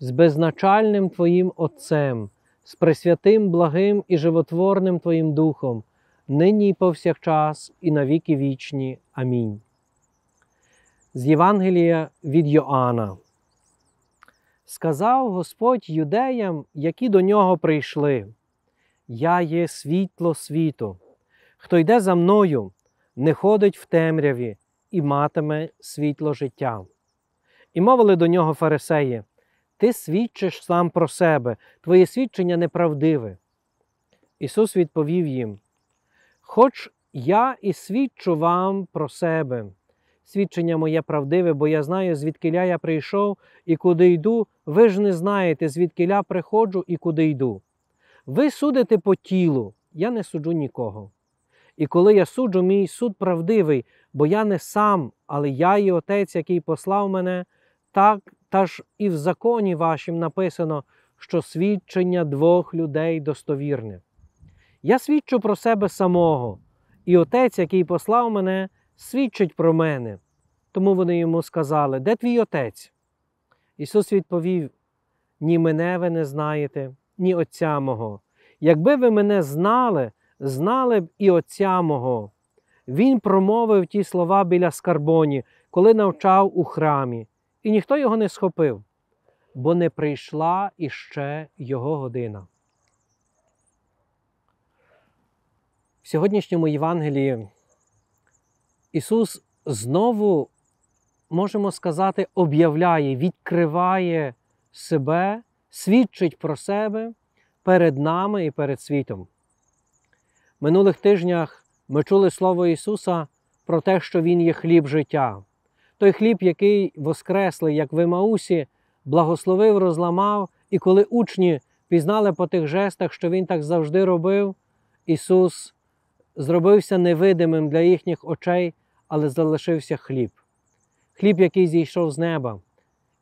з безначальним Твоїм Отцем, з присвятим благим і животворним Твоїм Духом, нині і повсякчас, і навіки вічні. Амінь. З Євангелія від Йоанна. Сказав Господь юдеям, які до нього прийшли: Я є світло світу. Хто йде за мною, не ходить в темряві і матиме світло життя. І мовили до нього фарисеї ти свідчиш сам про себе, твоє свідчення неправдиве. Ісус відповів їм: Хоч я і свідчу вам про себе, свідчення моє правдиве, бо я знаю, звідкиля я прийшов і куди йду, ви ж не знаєте, звідкиля приходжу і куди йду. Ви судите по тілу, я не суджу нікого. І коли я суджу, мій суд правдивий, бо я не сам, але я і Отець, який послав мене, так та ж і в законі вашім написано, що свідчення двох людей достовірне. Я свідчу про себе самого, і отець, який послав мене, свідчить про мене. Тому вони йому сказали: Де твій отець? Ісус відповів: Ні мене ви не знаєте, ні Отця мого. Якби ви мене знали, знали б і Отця мого. Він промовив ті слова біля скарбоні, коли навчав у храмі. І ніхто його не схопив, бо не прийшла іще його година. В сьогоднішньому Євангелії Ісус знову, можемо сказати, об'являє, відкриває себе, свідчить про себе перед нами і перед світом. В минулих тижнях ми чули Слово Ісуса про те, що Він є хліб життя той хліб, який воскресли, як в Маусі, благословив, розламав, і коли учні пізнали по тих жестах, що він так завжди робив, Ісус зробився невидимим для їхніх очей, але залишився хліб. Хліб, який зійшов з неба.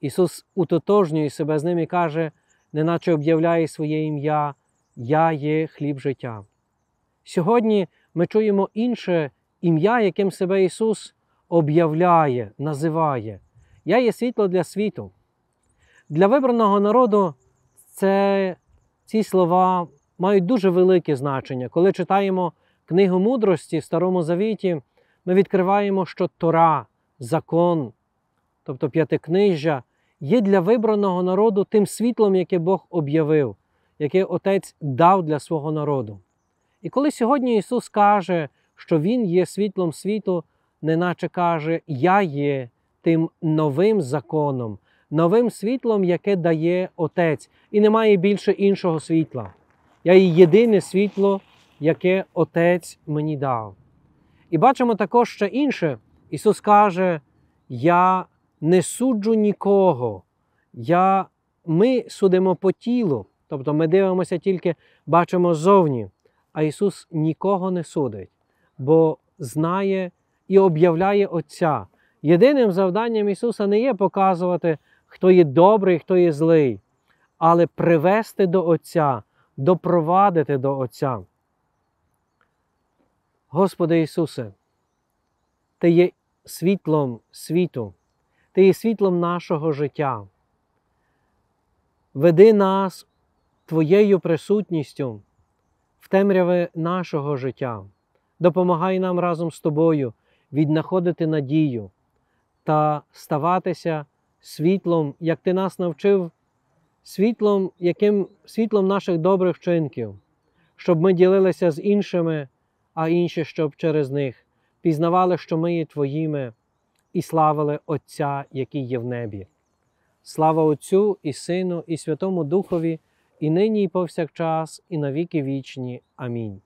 Ісус утотожнює себе з ним і каже, неначе об'являє своє ім'я, Я є хліб життя. Сьогодні ми чуємо інше ім'я, яким себе Ісус об'являє, називає. Я є світло для світу. Для вибраного народу це, ці слова мають дуже велике значення. Коли читаємо Книгу мудрості в Старому Завіті, ми відкриваємо, що Тора, закон, тобто п'ятикнижжя, є для вибраного народу тим світлом, яке Бог об'явив, яке Отець дав для свого народу. І коли сьогодні Ісус каже, що Він є світлом світу, неначе каже: Я є тим новим законом, новим світлом, яке дає Отець, і немає більше іншого світла. Я є єдине світло, яке Отець мені дав. І бачимо також ще інше. Ісус каже: Я не суджу нікого, я, ми судимо по тілу. Тобто ми дивимося тільки, бачимо ззовні, а Ісус нікого не судить, бо знає і об'являє Отця. Єдиним завданням Ісуса не є показувати, хто є добрий, хто є злий, але привести до Отця, допровадити до Отця. Господи Ісусе, Ти є світлом світу, Ти є світлом нашого життя. Веди нас Твоєю присутністю в темряви нашого життя. Допомагай нам разом з Тобою віднаходити надію та ставатися світлом, як ти нас навчив, світлом, яким, світлом наших добрих вчинків, щоб ми ділилися з іншими, а інші щоб через них пізнавали, що ми є Твоїми, і славили Отця, який є в небі. Слава Отцю і Сину, і Святому Духові, і нині, і повсякчас, і навіки вічні. Амінь.